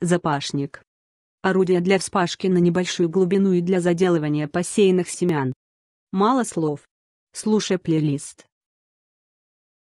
Запашник. Орудие для вспашки на небольшую глубину и для заделывания посеянных семян. Мало слов. Слушай плейлист.